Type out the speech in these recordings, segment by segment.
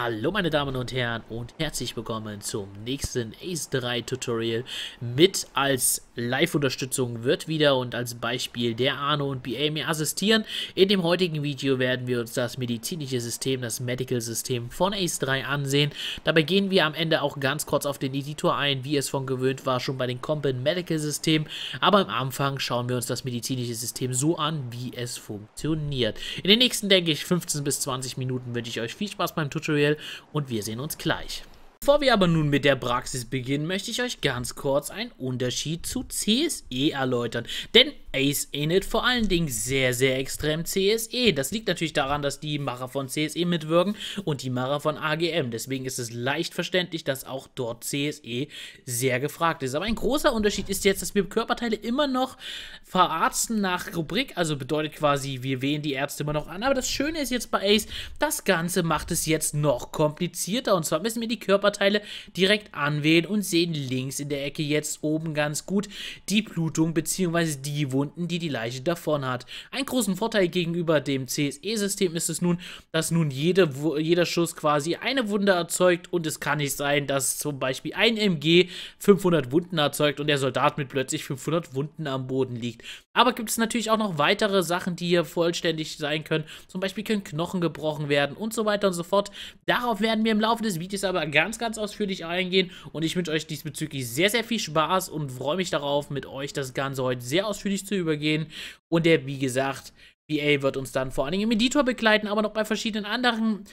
Hallo meine Damen und Herren und herzlich willkommen zum nächsten Ace 3 Tutorial mit als Live-Unterstützung wird wieder und als Beispiel der Arno und BA mir assistieren. In dem heutigen Video werden wir uns das medizinische System, das Medical System von Ace 3 ansehen. Dabei gehen wir am Ende auch ganz kurz auf den Editor ein, wie es von gewöhnt war, schon bei den Compen Medical System. Aber am Anfang schauen wir uns das medizinische System so an, wie es funktioniert. In den nächsten, denke ich, 15 bis 20 Minuten wünsche ich euch viel Spaß beim Tutorial Tutorial und wir sehen uns gleich. Bevor wir aber nun mit der Praxis beginnen, möchte ich euch ganz kurz einen Unterschied zu CSE erläutern. Denn Ace in It, vor allen Dingen sehr, sehr extrem CSE. Das liegt natürlich daran, dass die Macher von CSE mitwirken und die Macher von AGM. Deswegen ist es leicht verständlich, dass auch dort CSE sehr gefragt ist. Aber ein großer Unterschied ist jetzt, dass wir Körperteile immer noch verarzten nach Rubrik. Also bedeutet quasi, wir wählen die Ärzte immer noch an. Aber das Schöne ist jetzt bei Ace, das Ganze macht es jetzt noch komplizierter. Und zwar müssen wir die Körperteile direkt anwählen und sehen links in der Ecke jetzt oben ganz gut die Blutung bzw. die Wunde gefunden, die die Leiche davon hat. Einen großen Vorteil gegenüber dem CSE-System ist es nun, dass nun jede, jeder Schuss quasi eine Wunde erzeugt und es kann nicht sein, dass zum Beispiel ein MG 500 Wunden erzeugt und der Soldat mit plötzlich 500 Wunden am Boden liegt. Aber gibt es natürlich auch noch weitere Sachen, die hier vollständig sein können. Zum Beispiel können Knochen gebrochen werden und so weiter und so fort. Darauf werden wir im Laufe des Videos aber ganz, ganz ausführlich eingehen und ich wünsche euch diesbezüglich sehr, sehr viel Spaß und freue mich darauf, mit euch das Ganze heute sehr ausführlich zu zu übergehen. Und der, wie gesagt, BA wird uns dann vor allen Dingen im Editor begleiten, aber noch bei verschiedenen anderen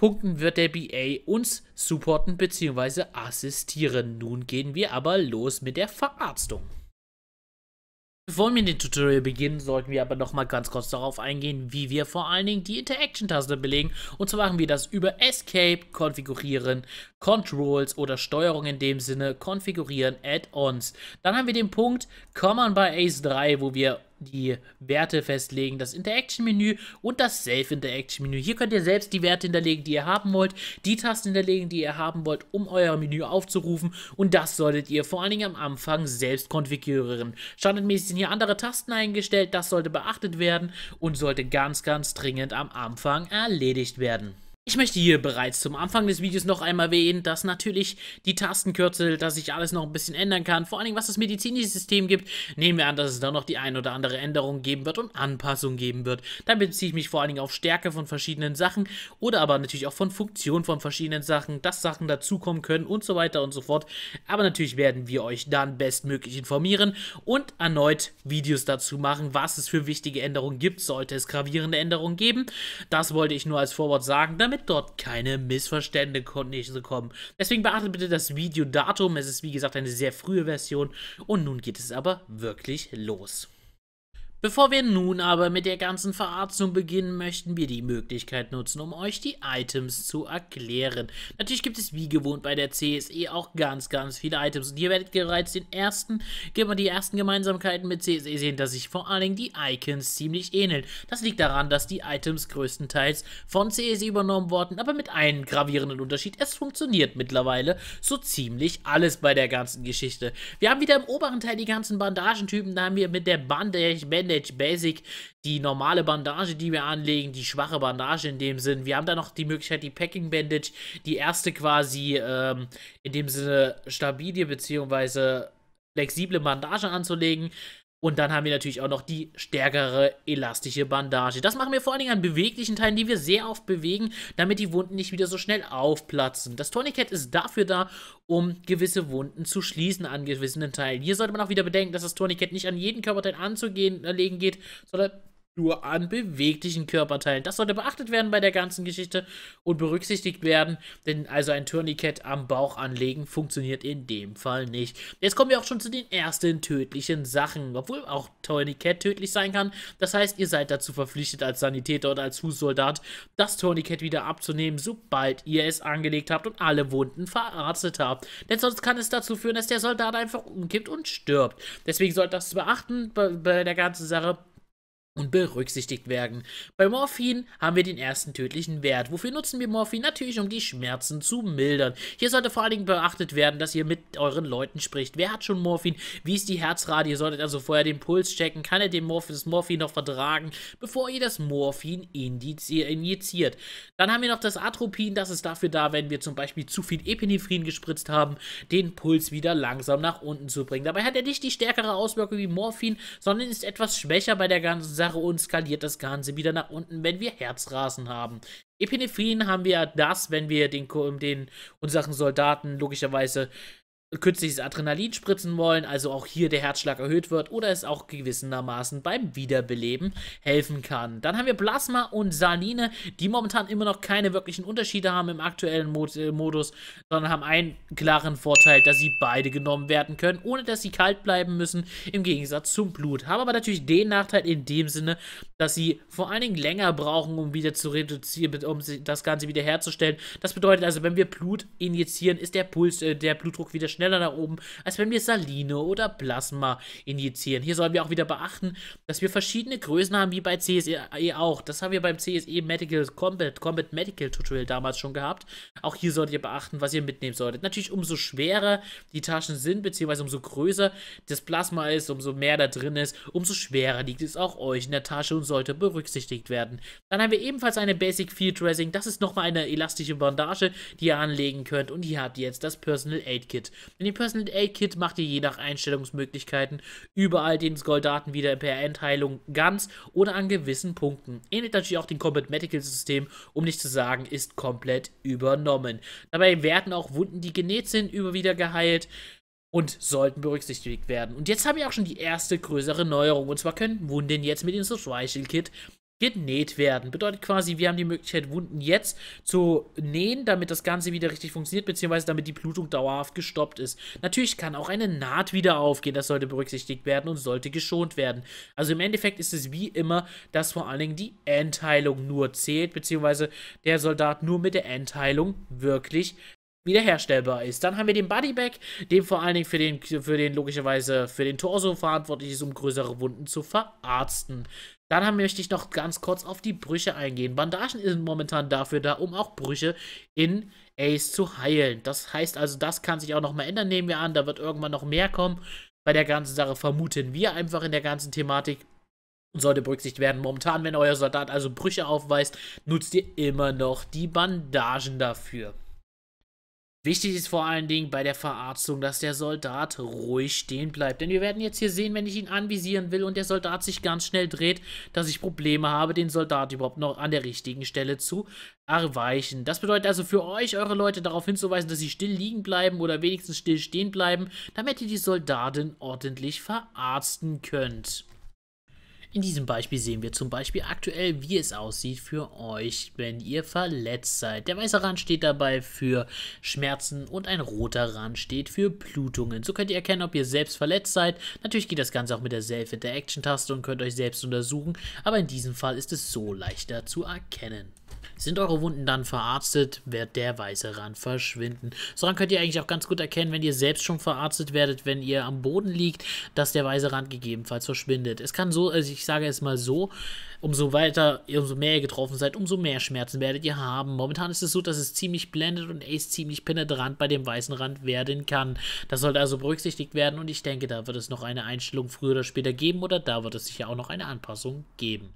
Punkten wird der BA uns supporten bzw. assistieren. Nun gehen wir aber los mit der Verarztung. Bevor wir den Tutorial beginnen, sollten wir aber nochmal ganz kurz darauf eingehen, wie wir vor allen Dingen die Interaction-Taste belegen. Und zwar machen wir das über Escape, Konfigurieren, Controls oder Steuerung in dem Sinne, Konfigurieren, Add-ons. Dann haben wir den Punkt Command bei Ace 3, wo wir die Werte festlegen, das Interaction-Menü und das Self-Interaction-Menü. Hier könnt ihr selbst die Werte hinterlegen, die ihr haben wollt, die Tasten hinterlegen, die ihr haben wollt, um euer Menü aufzurufen und das solltet ihr vor allen Dingen am Anfang selbst konfigurieren. Standardmäßig sind hier andere Tasten eingestellt, das sollte beachtet werden und sollte ganz, ganz dringend am Anfang erledigt werden. Ich möchte hier bereits zum Anfang des Videos noch einmal erwähnen, dass natürlich die Tastenkürzel, dass ich alles noch ein bisschen ändern kann, vor allen Dingen was das medizinische System gibt, nehmen wir an, dass es da noch die ein oder andere Änderung geben wird und Anpassung geben wird. Da beziehe ich mich vor allen Dingen auf Stärke von verschiedenen Sachen oder aber natürlich auch von Funktion von verschiedenen Sachen, dass Sachen dazukommen können und so weiter und so fort. Aber natürlich werden wir euch dann bestmöglich informieren und erneut Videos dazu machen, was es für wichtige Änderungen gibt, sollte es gravierende Änderungen geben. Das wollte ich nur als Vorwort sagen, damit damit dort keine Missverständnisse kommen. Deswegen beachtet bitte das Videodatum. Es ist wie gesagt eine sehr frühe Version. Und nun geht es aber wirklich los. Bevor wir nun aber mit der ganzen Verarztung beginnen, möchten wir die Möglichkeit nutzen, um euch die Items zu erklären. Natürlich gibt es wie gewohnt bei der CSE auch ganz, ganz viele Items. Und hier werdet ihr bereits den ersten, die ersten Gemeinsamkeiten mit CSE sehen, dass sich vor allen Dingen die Icons ziemlich ähneln. Das liegt daran, dass die Items größtenteils von CSE übernommen wurden, aber mit einem gravierenden Unterschied. Es funktioniert mittlerweile so ziemlich alles bei der ganzen Geschichte. Wir haben wieder im oberen Teil die ganzen Bandagentypen. Da haben wir mit der Bande, ich wende Bandage Basic, die normale Bandage, die wir anlegen, die schwache Bandage in dem Sinn. Wir haben dann noch die Möglichkeit, die Packing Bandage, die erste quasi ähm, in dem Sinne stabile bzw. flexible Bandage anzulegen. Und dann haben wir natürlich auch noch die stärkere elastische Bandage. Das machen wir vor allen Dingen an beweglichen Teilen, die wir sehr oft bewegen, damit die Wunden nicht wieder so schnell aufplatzen. Das Tourniquet ist dafür da, um gewisse Wunden zu schließen an gewissen Teilen. Hier sollte man auch wieder bedenken, dass das Tourniquet nicht an jeden Körperteil anzulegen äh, geht, sondern nur an beweglichen Körperteilen. Das sollte beachtet werden bei der ganzen Geschichte und berücksichtigt werden, denn also ein Tourniquet am Bauch anlegen funktioniert in dem Fall nicht. Jetzt kommen wir auch schon zu den ersten tödlichen Sachen, obwohl auch Tourniquet tödlich sein kann. Das heißt, ihr seid dazu verpflichtet als Sanitäter oder als Fußsoldat, das Tourniquet wieder abzunehmen, sobald ihr es angelegt habt und alle Wunden verarztet habt. Denn sonst kann es dazu führen, dass der Soldat einfach umkippt und stirbt. Deswegen sollt das beachten bei, bei der ganzen Sache und berücksichtigt werden. Bei Morphin haben wir den ersten tödlichen Wert. Wofür nutzen wir Morphin? Natürlich, um die Schmerzen zu mildern. Hier sollte vor allen Dingen beachtet werden, dass ihr mit euren Leuten spricht. Wer hat schon Morphin? Wie ist die Herzrate? Ihr solltet also vorher den Puls checken. Kann er den Morphin, das Morphin noch vertragen, bevor ihr das Morphin injiziert? Dann haben wir noch das Atropin. Das ist dafür da, wenn wir zum Beispiel zu viel Epinephrin gespritzt haben, den Puls wieder langsam nach unten zu bringen. Dabei hat er nicht die stärkere Auswirkung wie Morphin, sondern ist etwas schwächer bei der ganzen Sache Sache und skaliert das Ganze wieder nach unten, wenn wir Herzrasen haben. Epinephrin haben wir das, wenn wir den, den unseren Soldaten logischerweise künstliches Adrenalin spritzen wollen, also auch hier der Herzschlag erhöht wird oder es auch gewissermaßen beim Wiederbeleben helfen kann. Dann haben wir Plasma und Saline, die momentan immer noch keine wirklichen Unterschiede haben im aktuellen Mod äh, Modus, sondern haben einen klaren Vorteil, dass sie beide genommen werden können, ohne dass sie kalt bleiben müssen, im Gegensatz zum Blut. Haben aber natürlich den Nachteil in dem Sinne, dass sie vor allen Dingen länger brauchen, um wieder zu reduzieren, um das Ganze wieder herzustellen. Das bedeutet also, wenn wir Blut injizieren, ist der Puls, äh, der Blutdruck wieder schneller schneller nach oben, als wenn wir Saline oder Plasma injizieren. Hier sollen wir auch wieder beachten, dass wir verschiedene Größen haben, wie bei CSE auch. Das haben wir beim CSE Medical Combat, Combat Medical Tutorial damals schon gehabt. Auch hier solltet ihr beachten, was ihr mitnehmen solltet. Natürlich, umso schwerer die Taschen sind, beziehungsweise umso größer das Plasma ist, umso mehr da drin ist, umso schwerer liegt es auch euch in der Tasche und sollte berücksichtigt werden. Dann haben wir ebenfalls eine Basic Field Dressing. Das ist nochmal eine elastische Bandage, die ihr anlegen könnt. Und hier habt ihr jetzt das Personal Aid Kit. Und den Personal Aid Kit macht ihr je nach Einstellungsmöglichkeiten überall den Skoldaten wieder per Endheilung ganz oder an gewissen Punkten. Ähnelt natürlich auch dem Combat Medical System, um nicht zu sagen, ist komplett übernommen. Dabei werden auch Wunden, die genäht sind, über wieder geheilt und sollten berücksichtigt werden. Und jetzt haben wir auch schon die erste größere Neuerung. Und zwar können Wunden jetzt mit dem Social Kit genäht werden. Bedeutet quasi, wir haben die Möglichkeit, Wunden jetzt zu nähen, damit das Ganze wieder richtig funktioniert, beziehungsweise damit die Blutung dauerhaft gestoppt ist. Natürlich kann auch eine Naht wieder aufgehen, das sollte berücksichtigt werden und sollte geschont werden. Also im Endeffekt ist es wie immer, dass vor allen Dingen die Endheilung nur zählt, beziehungsweise der Soldat nur mit der Endheilung wirklich wiederherstellbar ist. Dann haben wir den Bodybag, dem vor allen Dingen für den, für den logischerweise für den Torso verantwortlich ist, um größere Wunden zu verarzten. Dann möchte ich noch ganz kurz auf die Brüche eingehen. Bandagen sind momentan dafür da, um auch Brüche in Ace zu heilen. Das heißt also, das kann sich auch nochmal ändern, nehmen wir an. Da wird irgendwann noch mehr kommen. Bei der ganzen Sache vermuten wir einfach in der ganzen Thematik sollte berücksichtigt werden. Momentan, wenn euer Soldat also Brüche aufweist, nutzt ihr immer noch die Bandagen dafür. Wichtig ist vor allen Dingen bei der Verarztung, dass der Soldat ruhig stehen bleibt. Denn wir werden jetzt hier sehen, wenn ich ihn anvisieren will und der Soldat sich ganz schnell dreht, dass ich Probleme habe, den Soldat überhaupt noch an der richtigen Stelle zu erweichen. Das bedeutet also für euch, eure Leute darauf hinzuweisen, dass sie still liegen bleiben oder wenigstens still stehen bleiben, damit ihr die Soldaten ordentlich verarzten könnt. In diesem Beispiel sehen wir zum Beispiel aktuell, wie es aussieht für euch, wenn ihr verletzt seid. Der weiße Rand steht dabei für Schmerzen und ein roter Rand steht für Blutungen. So könnt ihr erkennen, ob ihr selbst verletzt seid. Natürlich geht das Ganze auch mit der Self-Interaction-Taste und könnt euch selbst untersuchen, aber in diesem Fall ist es so leichter zu erkennen. Sind eure Wunden dann verarztet, wird der weiße Rand verschwinden. So dann könnt ihr eigentlich auch ganz gut erkennen, wenn ihr selbst schon verarztet werdet, wenn ihr am Boden liegt, dass der weiße Rand gegebenenfalls verschwindet. Es kann so, also ich sage es mal so, umso weiter, umso mehr ihr getroffen seid, umso mehr Schmerzen werdet ihr haben. Momentan ist es so, dass es ziemlich blendet und Ace ziemlich penetrant bei dem weißen Rand werden kann. Das sollte also berücksichtigt werden und ich denke, da wird es noch eine Einstellung früher oder später geben oder da wird es sicher auch noch eine Anpassung geben.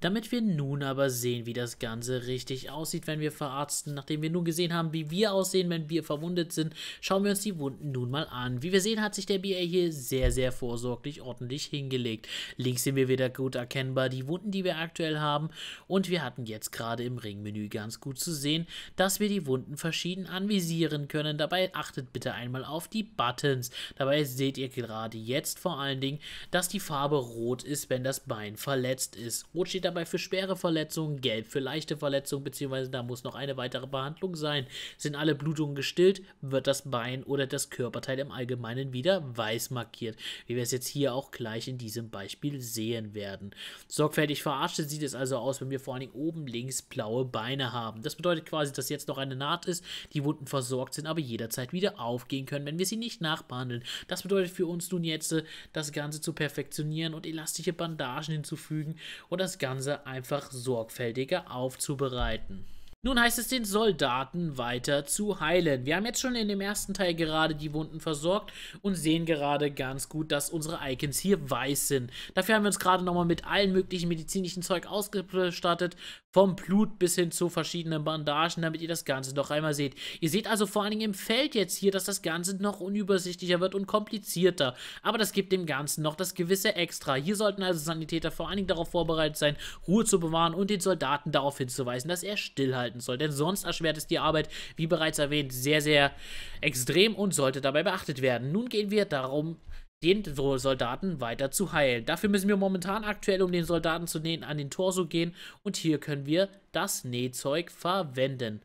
Damit wir nun aber sehen, wie das Ganze richtig aussieht, wenn wir verarzten. Nachdem wir nun gesehen haben, wie wir aussehen, wenn wir verwundet sind, schauen wir uns die Wunden nun mal an. Wie wir sehen, hat sich der BA hier sehr, sehr vorsorglich ordentlich hingelegt. Links sind wir wieder gut erkennbar, die Wunden, die wir aktuell haben. Und wir hatten jetzt gerade im Ringmenü ganz gut zu sehen, dass wir die Wunden verschieden anvisieren können. Dabei achtet bitte einmal auf die Buttons. Dabei seht ihr gerade jetzt vor allen Dingen, dass die Farbe rot ist, wenn das Bein verletzt ist. Rot steht dabei für schwere Verletzungen, gelb für leichte Verletzungen, beziehungsweise da muss noch eine weitere Behandlung sein. Sind alle Blutungen gestillt, wird das Bein oder das Körperteil im Allgemeinen wieder weiß markiert, wie wir es jetzt hier auch gleich in diesem Beispiel sehen werden. Sorgfältig verarscht sieht es also aus, wenn wir vor allen Dingen oben links blaue Beine haben. Das bedeutet quasi, dass jetzt noch eine Naht ist, die Wunden versorgt sind, aber jederzeit wieder aufgehen können, wenn wir sie nicht nachbehandeln. Das bedeutet für uns nun jetzt, äh, das Ganze zu perfektionieren und elastische Bandagen hinzufügen und das Ganze Ganze einfach sorgfältiger aufzubereiten. Nun heißt es den Soldaten weiter zu heilen. Wir haben jetzt schon in dem ersten Teil gerade die Wunden versorgt und sehen gerade ganz gut, dass unsere Icons hier weiß sind. Dafür haben wir uns gerade nochmal mit allen möglichen medizinischen Zeug ausgestattet, vom Blut bis hin zu verschiedenen Bandagen, damit ihr das Ganze noch einmal seht. Ihr seht also vor allen Dingen im Feld jetzt hier, dass das Ganze noch unübersichtlicher wird und komplizierter. Aber das gibt dem Ganzen noch das gewisse Extra. Hier sollten also Sanitäter vor allen Dingen darauf vorbereitet sein, Ruhe zu bewahren und den Soldaten darauf hinzuweisen, dass er stillhalten halten soll, denn sonst erschwert es die Arbeit, wie bereits erwähnt, sehr, sehr extrem und sollte dabei beachtet werden. Nun gehen wir darum, den Soldaten weiter zu heilen. Dafür müssen wir momentan aktuell, um den Soldaten zu nähen, an den Torso gehen und hier können wir das Nähzeug verwenden.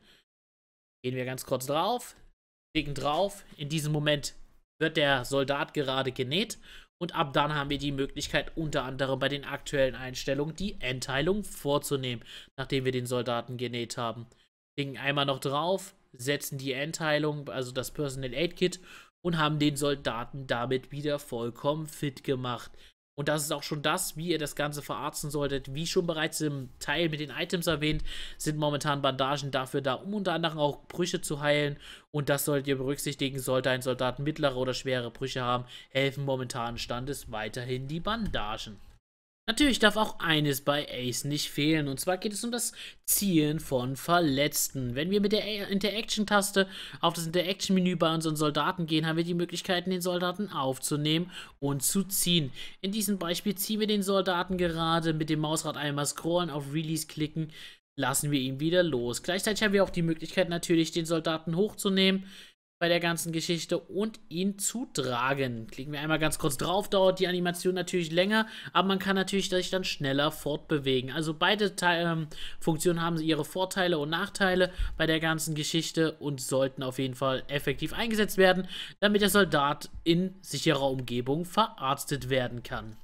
Gehen wir ganz kurz drauf, klicken drauf. In diesem Moment wird der Soldat gerade genäht und ab dann haben wir die Möglichkeit, unter anderem bei den aktuellen Einstellungen die Endteilung vorzunehmen, nachdem wir den Soldaten genäht haben. Klicken einmal noch drauf, setzen die Endteilung, also das Personal Aid Kit, und haben den Soldaten damit wieder vollkommen fit gemacht. Und das ist auch schon das, wie ihr das Ganze verarzen solltet. Wie schon bereits im Teil mit den Items erwähnt, sind momentan Bandagen dafür da, um unter anderem auch Brüche zu heilen. Und das solltet ihr berücksichtigen. Sollte ein Soldat mittlere oder schwere Brüche haben, helfen momentanen Standes weiterhin die Bandagen. Natürlich darf auch eines bei Ace nicht fehlen, und zwar geht es um das Zielen von Verletzten. Wenn wir mit der Interaction-Taste auf das Interaction-Menü bei unseren Soldaten gehen, haben wir die Möglichkeiten, den Soldaten aufzunehmen und zu ziehen. In diesem Beispiel ziehen wir den Soldaten gerade mit dem Mausrad einmal scrollen, auf Release klicken, lassen wir ihn wieder los. Gleichzeitig haben wir auch die Möglichkeit natürlich, den Soldaten hochzunehmen, bei der ganzen Geschichte und ihn zu tragen. Klicken wir einmal ganz kurz drauf, dauert die Animation natürlich länger, aber man kann natürlich sich dann schneller fortbewegen. Also beide Te ähm, Funktionen haben ihre Vorteile und Nachteile bei der ganzen Geschichte und sollten auf jeden Fall effektiv eingesetzt werden, damit der Soldat in sicherer Umgebung verarztet werden kann.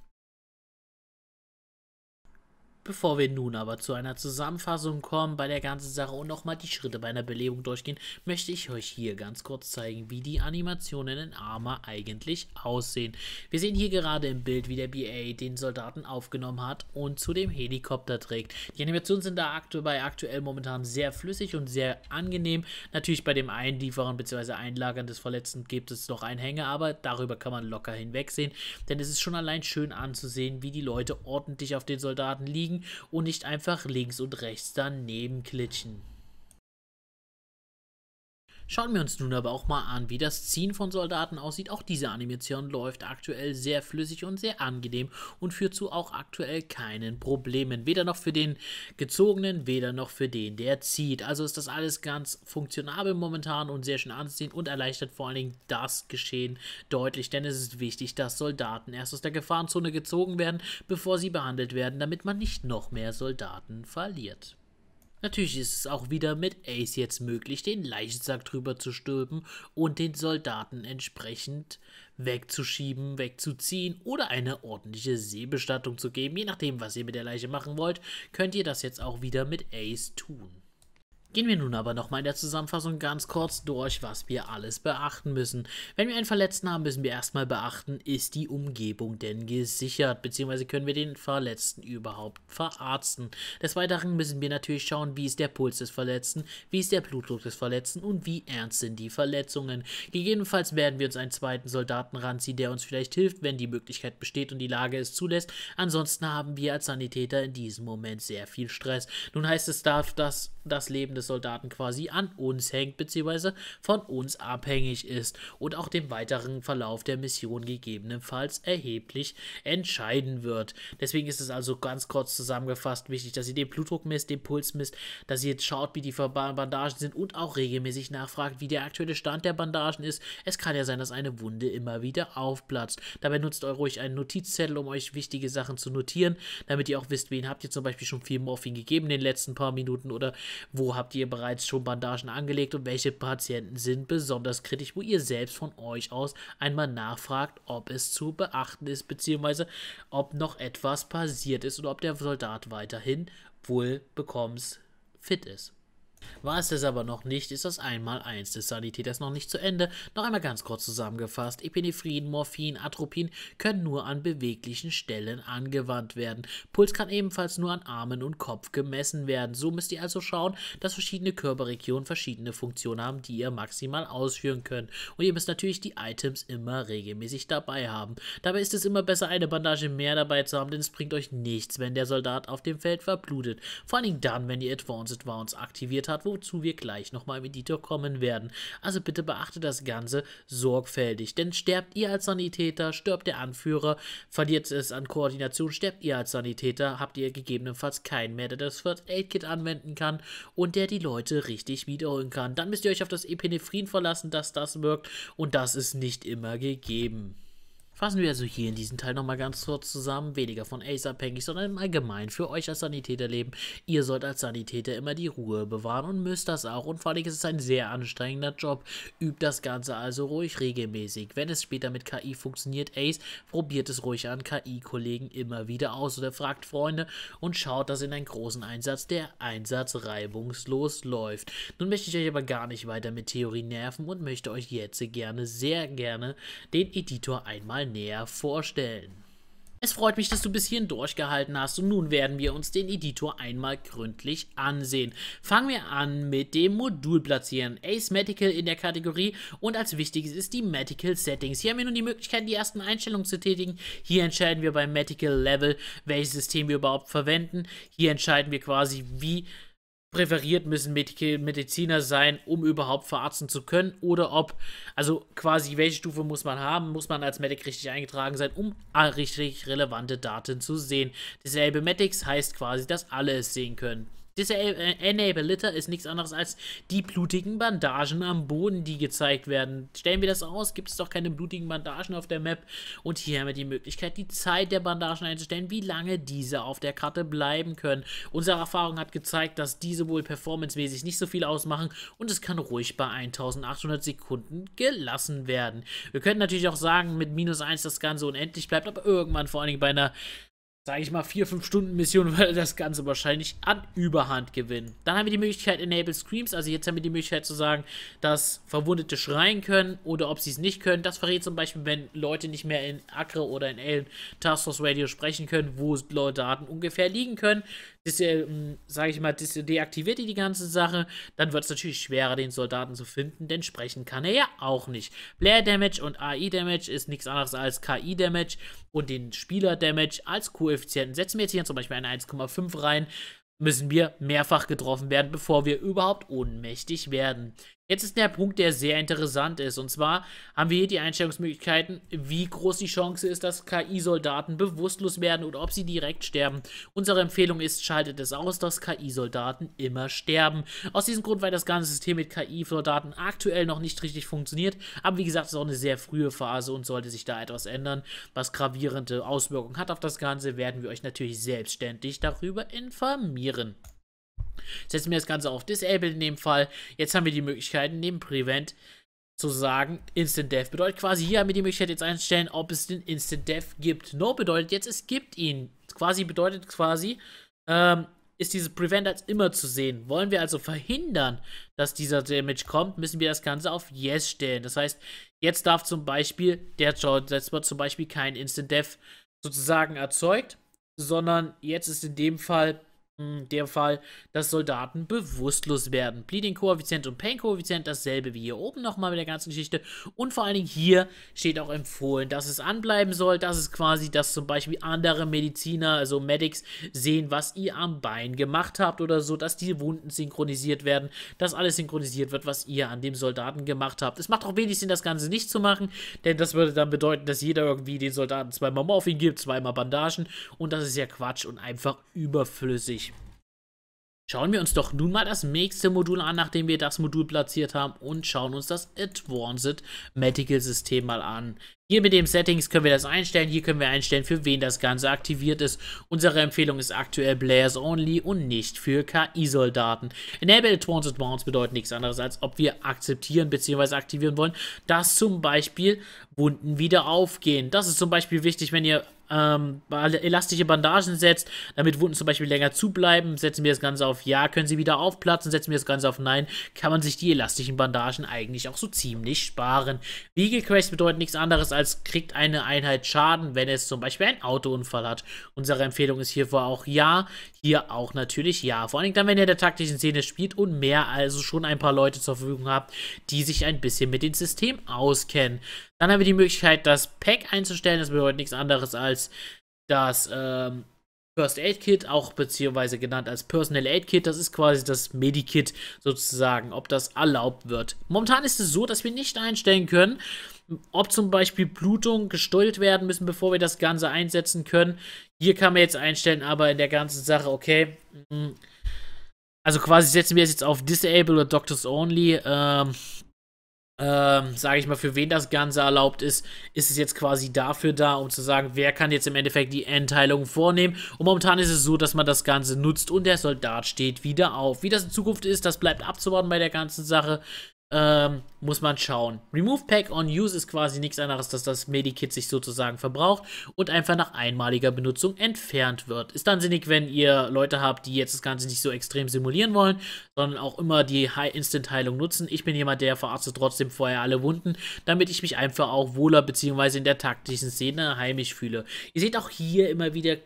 Bevor wir nun aber zu einer Zusammenfassung kommen bei der ganzen Sache und nochmal die Schritte bei einer Belebung durchgehen, möchte ich euch hier ganz kurz zeigen, wie die Animationen in Arma eigentlich aussehen. Wir sehen hier gerade im Bild, wie der BA den Soldaten aufgenommen hat und zu dem Helikopter trägt. Die Animationen sind da aktu bei aktuell momentan sehr flüssig und sehr angenehm. Natürlich bei dem Einlieferen bzw. Einlagern des Verletzten gibt es noch Einhänge, aber darüber kann man locker hinwegsehen, denn es ist schon allein schön anzusehen, wie die Leute ordentlich auf den Soldaten liegen und nicht einfach links und rechts daneben klitschen. Schauen wir uns nun aber auch mal an, wie das Ziehen von Soldaten aussieht. Auch diese Animation läuft aktuell sehr flüssig und sehr angenehm und führt zu auch aktuell keinen Problemen. Weder noch für den gezogenen, weder noch für den, der zieht. Also ist das alles ganz funktionabel momentan und sehr schön anzusehen und erleichtert vor allen Dingen das Geschehen deutlich, denn es ist wichtig, dass Soldaten erst aus der Gefahrenzone gezogen werden, bevor sie behandelt werden, damit man nicht noch mehr Soldaten verliert. Natürlich ist es auch wieder mit Ace jetzt möglich, den Leichensack drüber zu stülpen und den Soldaten entsprechend wegzuschieben, wegzuziehen oder eine ordentliche Seebestattung zu geben. Je nachdem, was ihr mit der Leiche machen wollt, könnt ihr das jetzt auch wieder mit Ace tun. Gehen wir nun aber nochmal in der Zusammenfassung ganz kurz durch, was wir alles beachten müssen. Wenn wir einen Verletzten haben, müssen wir erstmal beachten, ist die Umgebung denn gesichert, beziehungsweise können wir den Verletzten überhaupt verarzten. Des Weiteren müssen wir natürlich schauen, wie ist der Puls des Verletzten, wie ist der Blutdruck des Verletzten und wie ernst sind die Verletzungen. Gegebenenfalls werden wir uns einen zweiten Soldaten ranziehen, der uns vielleicht hilft, wenn die Möglichkeit besteht und die Lage es zulässt. Ansonsten haben wir als Sanitäter in diesem Moment sehr viel Stress. Nun heißt es, darf dass das Leben des des Soldaten quasi an uns hängt bzw. von uns abhängig ist und auch dem weiteren Verlauf der Mission gegebenenfalls erheblich entscheiden wird. Deswegen ist es also ganz kurz zusammengefasst wichtig, dass ihr den Blutdruck misst, den Puls misst, dass ihr jetzt schaut, wie die Bandagen sind und auch regelmäßig nachfragt, wie der aktuelle Stand der Bandagen ist. Es kann ja sein, dass eine Wunde immer wieder aufplatzt. Dabei nutzt euch ruhig einen Notizzettel, um euch wichtige Sachen zu notieren, damit ihr auch wisst, wen habt ihr zum Beispiel schon viel Morphin gegeben in den letzten paar Minuten oder wo habt habt ihr bereits schon Bandagen angelegt und welche Patienten sind besonders kritisch, wo ihr selbst von euch aus einmal nachfragt, ob es zu beachten ist, beziehungsweise ob noch etwas passiert ist oder ob der Soldat weiterhin wohl bekommens fit ist. War es das aber noch nicht, ist das Einmaleins des Sanitäters noch nicht zu Ende. Noch einmal ganz kurz zusammengefasst, Epinephrin, Morphin, Atropin können nur an beweglichen Stellen angewandt werden. Puls kann ebenfalls nur an Armen und Kopf gemessen werden. So müsst ihr also schauen, dass verschiedene Körperregionen verschiedene Funktionen haben, die ihr maximal ausführen könnt. Und ihr müsst natürlich die Items immer regelmäßig dabei haben. Dabei ist es immer besser, eine Bandage mehr dabei zu haben, denn es bringt euch nichts, wenn der Soldat auf dem Feld verblutet. Vor allem dann, wenn ihr Advanced Wounds aktiviert hat, wozu wir gleich nochmal im Editor kommen werden. Also bitte beachte das Ganze sorgfältig, denn sterbt ihr als Sanitäter, stirbt der Anführer, verliert es an Koordination, sterbt ihr als Sanitäter, habt ihr gegebenenfalls keinen mehr, der das First Aid Kit anwenden kann und der die Leute richtig wiederholen kann. Dann müsst ihr euch auf das Epinephrin verlassen, dass das wirkt und das ist nicht immer gegeben. Fassen wir also hier in diesem Teil nochmal ganz kurz zusammen, weniger von Ace abhängig, sondern im Allgemeinen für euch als Sanitäter leben. Ihr sollt als Sanitäter immer die Ruhe bewahren und müsst das auch. Und vor allem ist es ein sehr anstrengender Job. Übt das Ganze also ruhig regelmäßig. Wenn es später mit KI funktioniert, Ace, probiert es ruhig an KI-Kollegen immer wieder aus oder fragt Freunde und schaut, dass in einem großen Einsatz der Einsatz reibungslos läuft. Nun möchte ich euch aber gar nicht weiter mit Theorie nerven und möchte euch jetzt gerne, sehr gerne den Editor einmal näher vorstellen. Es freut mich, dass du bis hierhin durchgehalten hast und nun werden wir uns den Editor einmal gründlich ansehen. Fangen wir an mit dem Modul platzieren. Ace Medical in der Kategorie und als wichtiges ist die Medical Settings. Hier haben wir nun die Möglichkeit, die ersten Einstellungen zu tätigen. Hier entscheiden wir beim Medical Level, welches System wir überhaupt verwenden. Hier entscheiden wir quasi, wie präferiert müssen Mediziner sein, um überhaupt verarzten zu können, oder ob, also quasi, welche Stufe muss man haben, muss man als Medic richtig eingetragen sein, um richtig relevante Daten zu sehen. Dieselbe Medics heißt quasi, dass alle es sehen können. Disable Litter ist nichts anderes als die blutigen Bandagen am Boden, die gezeigt werden. Stellen wir das aus, gibt es doch keine blutigen Bandagen auf der Map. Und hier haben wir die Möglichkeit, die Zeit der Bandagen einzustellen, wie lange diese auf der Karte bleiben können. Unsere Erfahrung hat gezeigt, dass diese wohl performancemäßig nicht so viel ausmachen und es kann ruhig bei 1800 Sekunden gelassen werden. Wir können natürlich auch sagen, mit minus 1 das Ganze unendlich bleibt, aber irgendwann vor allen Dingen bei einer sage ich mal, 4-5 Stunden Mission würde das Ganze wahrscheinlich an Überhand gewinnen. Dann haben wir die Möglichkeit Enable Screams, also jetzt haben wir die Möglichkeit zu sagen, dass Verwundete schreien können oder ob sie es nicht können. Das verrät zum Beispiel, wenn Leute nicht mehr in Acre oder in Ellen Task Force Radio sprechen können, wo Daten ungefähr liegen können. Äh, sage ich mal, deaktiviert die ganze Sache, dann wird es natürlich schwerer, den Soldaten zu finden, denn sprechen kann er ja auch nicht. Blair Damage und AI Damage ist nichts anderes als KI Damage und den Spieler Damage als Koeffizienten. Setzen wir jetzt hier zum Beispiel eine 1,5 rein, müssen wir mehrfach getroffen werden, bevor wir überhaupt ohnmächtig werden. Jetzt ist der Punkt, der sehr interessant ist. Und zwar haben wir hier die Einstellungsmöglichkeiten, wie groß die Chance ist, dass KI-Soldaten bewusstlos werden oder ob sie direkt sterben. Unsere Empfehlung ist, schaltet es aus, dass KI-Soldaten immer sterben. Aus diesem Grund, weil das ganze System mit KI-Soldaten aktuell noch nicht richtig funktioniert. Aber wie gesagt, es ist auch eine sehr frühe Phase und sollte sich da etwas ändern, was gravierende Auswirkungen hat auf das Ganze, werden wir euch natürlich selbstständig darüber informieren. Setzen wir das Ganze auf Disable in dem Fall. Jetzt haben wir die Möglichkeit, neben Prevent zu sagen, Instant Death bedeutet quasi, hier haben wir die Möglichkeit jetzt einstellen, ob es den Instant Death gibt. No bedeutet jetzt, es gibt ihn. Quasi bedeutet quasi, ähm, ist dieses Prevent als immer zu sehen. Wollen wir also verhindern, dass dieser Damage kommt, müssen wir das Ganze auf Yes stellen. Das heißt, jetzt darf zum Beispiel der Jaw-Setzer zum Beispiel kein Instant Death sozusagen erzeugt, sondern jetzt ist in dem Fall hm, der Fall, dass Soldaten bewusstlos werden. Bleeding-Koeffizient und Pain-Koeffizient dasselbe wie hier oben nochmal mit der ganzen Geschichte. Und vor allen Dingen hier steht auch empfohlen, dass es anbleiben soll. Das ist quasi, dass zum Beispiel andere Mediziner, also Medics, sehen, was ihr am Bein gemacht habt oder so, dass die Wunden synchronisiert werden, dass alles synchronisiert wird, was ihr an dem Soldaten gemacht habt. Es macht auch wenig Sinn, das Ganze nicht zu machen, denn das würde dann bedeuten, dass jeder irgendwie den Soldaten zweimal Morphin gibt, zweimal Bandagen und das ist ja Quatsch und einfach überflüssig. Schauen wir uns doch nun mal das nächste Modul an, nachdem wir das Modul platziert haben und schauen uns das Advanced Medical System mal an. Hier mit dem Settings können wir das einstellen, hier können wir einstellen, für wen das Ganze aktiviert ist. Unsere Empfehlung ist aktuell Players Only und nicht für KI-Soldaten. Enable Advanced Bounds bedeutet nichts anderes, als ob wir akzeptieren bzw. aktivieren wollen, dass zum Beispiel Wunden wieder aufgehen. Das ist zum Beispiel wichtig, wenn ihr ähm, elastische Bandagen setzt, damit Wunden zum Beispiel länger zubleiben, setzen wir das Ganze auf Ja, können sie wieder aufplatzen, setzen wir das Ganze auf Nein, kann man sich die elastischen Bandagen eigentlich auch so ziemlich sparen. Vehicle-Crash bedeutet nichts anderes als kriegt eine Einheit Schaden, wenn es zum Beispiel einen Autounfall hat. Unsere Empfehlung ist hiervor auch Ja, hier auch natürlich Ja. Vor allem dann, wenn ihr der taktischen Szene spielt und mehr also schon ein paar Leute zur Verfügung habt, die sich ein bisschen mit dem System auskennen. Dann haben wir die Möglichkeit, das Pack einzustellen. Das bedeutet nichts anderes als als das ähm, First Aid Kit, auch beziehungsweise genannt als Personal Aid Kit. Das ist quasi das Medikit sozusagen, ob das erlaubt wird. Momentan ist es so, dass wir nicht einstellen können, ob zum Beispiel Blutungen gesteuert werden müssen, bevor wir das Ganze einsetzen können. Hier kann man jetzt einstellen, aber in der ganzen Sache, okay. Mhm. Also quasi setzen wir es jetzt auf Disable oder Doctors Only. Ähm, ähm, sage ich mal, für wen das Ganze erlaubt ist, ist es jetzt quasi dafür da, um zu sagen, wer kann jetzt im Endeffekt die Endteilung vornehmen. Und momentan ist es so, dass man das Ganze nutzt und der Soldat steht wieder auf. Wie das in Zukunft ist, das bleibt abzuwarten bei der ganzen Sache. Ähm, muss man schauen. Remove Pack on Use ist quasi nichts anderes, dass das Medikit sich sozusagen verbraucht und einfach nach einmaliger Benutzung entfernt wird. Ist dann sinnig, wenn ihr Leute habt, die jetzt das Ganze nicht so extrem simulieren wollen, sondern auch immer die High-Instant-Heilung nutzen. Ich bin jemand, der verarztet trotzdem vorher alle Wunden, damit ich mich einfach auch wohler bzw. in der taktischen Szene heimisch fühle. Ihr seht auch hier immer wieder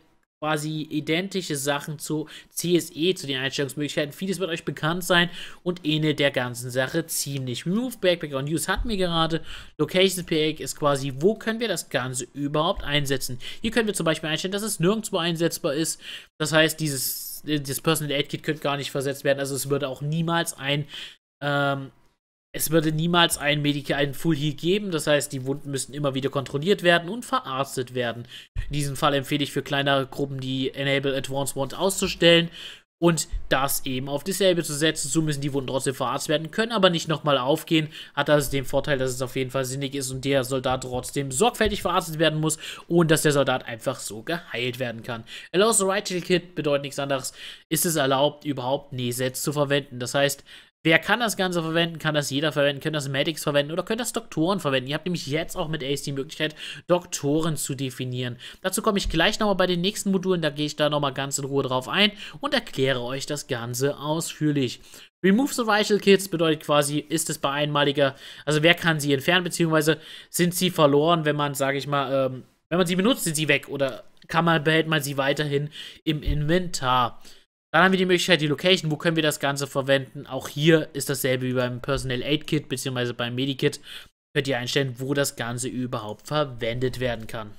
quasi identische Sachen zu CSE, zu den Einstellungsmöglichkeiten. Vieles wird euch bekannt sein und ähnelt der ganzen Sache ziemlich. Remove Backpack und Use hatten wir gerade. Location Pack ist quasi, wo können wir das Ganze überhaupt einsetzen. Hier können wir zum Beispiel einstellen, dass es nirgendwo einsetzbar ist. Das heißt, dieses das Personal Aid Kit könnte gar nicht versetzt werden. Also es würde auch niemals ein ähm, es würde niemals einen, Medika einen Full Heal geben, das heißt, die Wunden müssen immer wieder kontrolliert werden und verarztet werden. In diesem Fall empfehle ich für kleinere Gruppen die Enable Advanced Wand auszustellen und das eben auf Disable zu setzen. So müssen die Wunden trotzdem verarztet werden, können aber nicht nochmal aufgehen. Hat also den Vorteil, dass es auf jeden Fall sinnig ist und der Soldat trotzdem sorgfältig verarztet werden muss und dass der Soldat einfach so geheilt werden kann. Allows the Right Tail Kit bedeutet nichts anderes. Ist es erlaubt, überhaupt Nesets zu verwenden? Das heißt, Wer kann das Ganze verwenden? Kann das jeder verwenden? Können das Medics verwenden? Oder können das Doktoren verwenden? Ihr habt nämlich jetzt auch mit Ace die Möglichkeit, Doktoren zu definieren. Dazu komme ich gleich nochmal bei den nächsten Modulen. Da gehe ich da nochmal ganz in Ruhe drauf ein und erkläre euch das Ganze ausführlich. Remove Survival Kits bedeutet quasi, ist es bei einmaliger, also wer kann sie entfernen, beziehungsweise sind sie verloren, wenn man, sage ich mal, ähm, wenn man sie benutzt, sind sie weg oder kann man, behält man sie weiterhin im Inventar. Dann haben wir die Möglichkeit, die Location, wo können wir das Ganze verwenden. Auch hier ist dasselbe wie beim Personal Aid Kit bzw. beim Medikit. Könnt ihr einstellen, wo das Ganze überhaupt verwendet werden kann.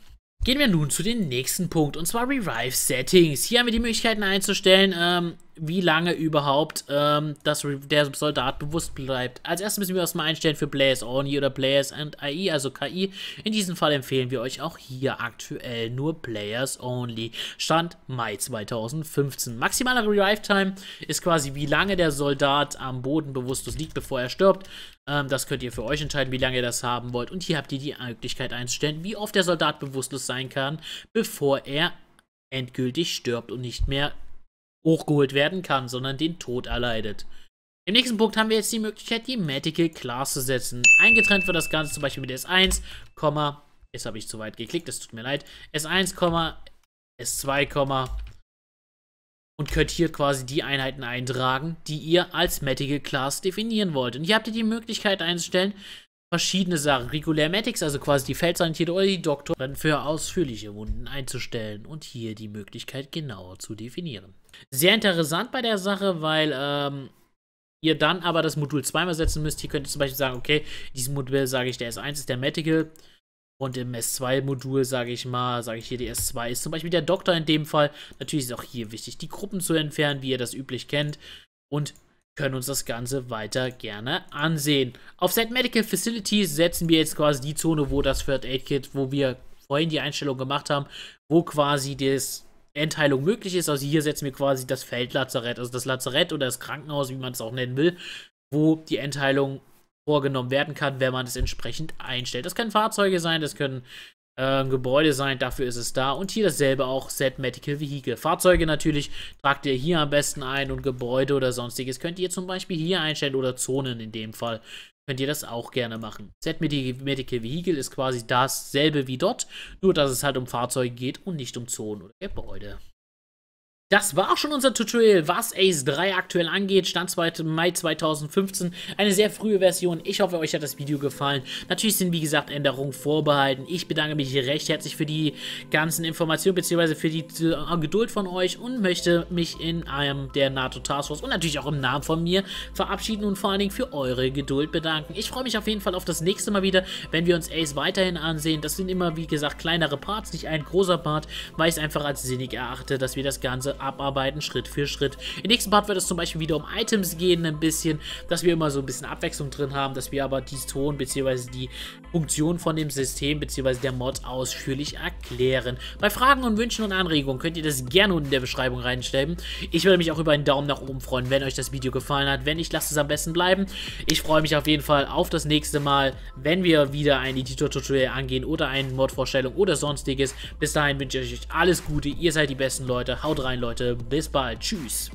Gehen wir nun zu dem nächsten Punkt und zwar Revive Settings. Hier haben wir die Möglichkeiten einzustellen, ähm, wie lange überhaupt ähm, das, der Soldat bewusst bleibt. Als erstes müssen wir das mal einstellen für Blaze Only oder Players and AI, e, also KI. In diesem Fall empfehlen wir euch auch hier aktuell nur Players Only. Stand Mai 2015. Maximaler Revive-Time ist quasi, wie lange der Soldat am Boden bewusstlos liegt, bevor er stirbt. Ähm, das könnt ihr für euch entscheiden, wie lange ihr das haben wollt. Und hier habt ihr die Möglichkeit einzustellen, wie oft der Soldat bewusstlos sein kann, bevor er endgültig stirbt und nicht mehr hochgeholt werden kann, sondern den Tod erleidet. Im nächsten Punkt haben wir jetzt die Möglichkeit, die Medical Class zu setzen. Eingetrennt wird das Ganze zum Beispiel mit S1, jetzt habe ich zu weit geklickt, es tut mir leid, S1, S2, und könnt hier quasi die Einheiten eintragen, die ihr als Medical Class definieren wollt. Und hier habt ihr die Möglichkeit einzustellen, verschiedene Sachen, regulär Medics, also quasi die Feldsanitäter oder die Doktoren, für ausführliche Wunden einzustellen und hier die Möglichkeit genauer zu definieren. Sehr interessant bei der Sache, weil ähm, ihr dann aber das Modul zweimal setzen müsst. Hier könnt ihr zum Beispiel sagen, okay, diesem Modul sage ich, der S1 ist der Medical und im S2-Modul sage ich mal, sage ich hier, die S2 ist zum Beispiel der Doktor in dem Fall. Natürlich ist auch hier wichtig, die Gruppen zu entfernen, wie ihr das üblich kennt und können uns das Ganze weiter gerne ansehen. Auf Set Medical Facilities setzen wir jetzt quasi die Zone, wo das Third Aid Kit, wo wir vorhin die Einstellung gemacht haben, wo quasi das Enteilung möglich ist. Also hier setzen wir quasi das Feldlazarett, also das Lazarett oder das Krankenhaus, wie man es auch nennen will, wo die Enteilung vorgenommen werden kann, wenn man es entsprechend einstellt. Das können Fahrzeuge sein, das können äh, Gebäude sein, dafür ist es da. Und hier dasselbe auch Set Medical Vehicle. Fahrzeuge natürlich tragt ihr hier am besten ein und Gebäude oder sonstiges könnt ihr zum Beispiel hier einstellen oder Zonen in dem Fall könnt ihr das auch gerne machen. Z-Medical Vehicle ist quasi dasselbe wie dort, nur dass es halt um Fahrzeuge geht und nicht um Zonen oder Gebäude. Das war auch schon unser Tutorial, was Ace 3 aktuell angeht. Stand 2. Mai 2015. Eine sehr frühe Version. Ich hoffe, euch hat das Video gefallen. Natürlich sind, wie gesagt, Änderungen vorbehalten. Ich bedanke mich recht herzlich für die ganzen Informationen bzw. für die äh, Geduld von euch und möchte mich in einem der NATO Taskforce und natürlich auch im Namen von mir verabschieden und vor allen Dingen für eure Geduld bedanken. Ich freue mich auf jeden Fall auf das nächste Mal wieder, wenn wir uns Ace weiterhin ansehen. Das sind immer, wie gesagt, kleinere Parts, nicht ein großer Part, weil ich es einfach als sinnig erachte, dass wir das Ganze abarbeiten, Schritt für Schritt. Im nächsten Part wird es zum Beispiel wieder um Items gehen, ein bisschen, dass wir immer so ein bisschen Abwechslung drin haben, dass wir aber die Ton bzw. die Funktion von dem System bzw. der Mod ausführlich erklären. Bei Fragen und Wünschen und Anregungen könnt ihr das gerne unten in der Beschreibung reinstellen. Ich würde mich auch über einen Daumen nach oben freuen, wenn euch das Video gefallen hat. Wenn nicht, lasst es am besten bleiben. Ich freue mich auf jeden Fall auf das nächste Mal, wenn wir wieder ein Editor-Tutorial angehen oder eine Mod-Vorstellung oder sonstiges. Bis dahin wünsche ich euch alles Gute. Ihr seid die besten Leute. Haut rein, Leute. to Best Buy. Tschüss.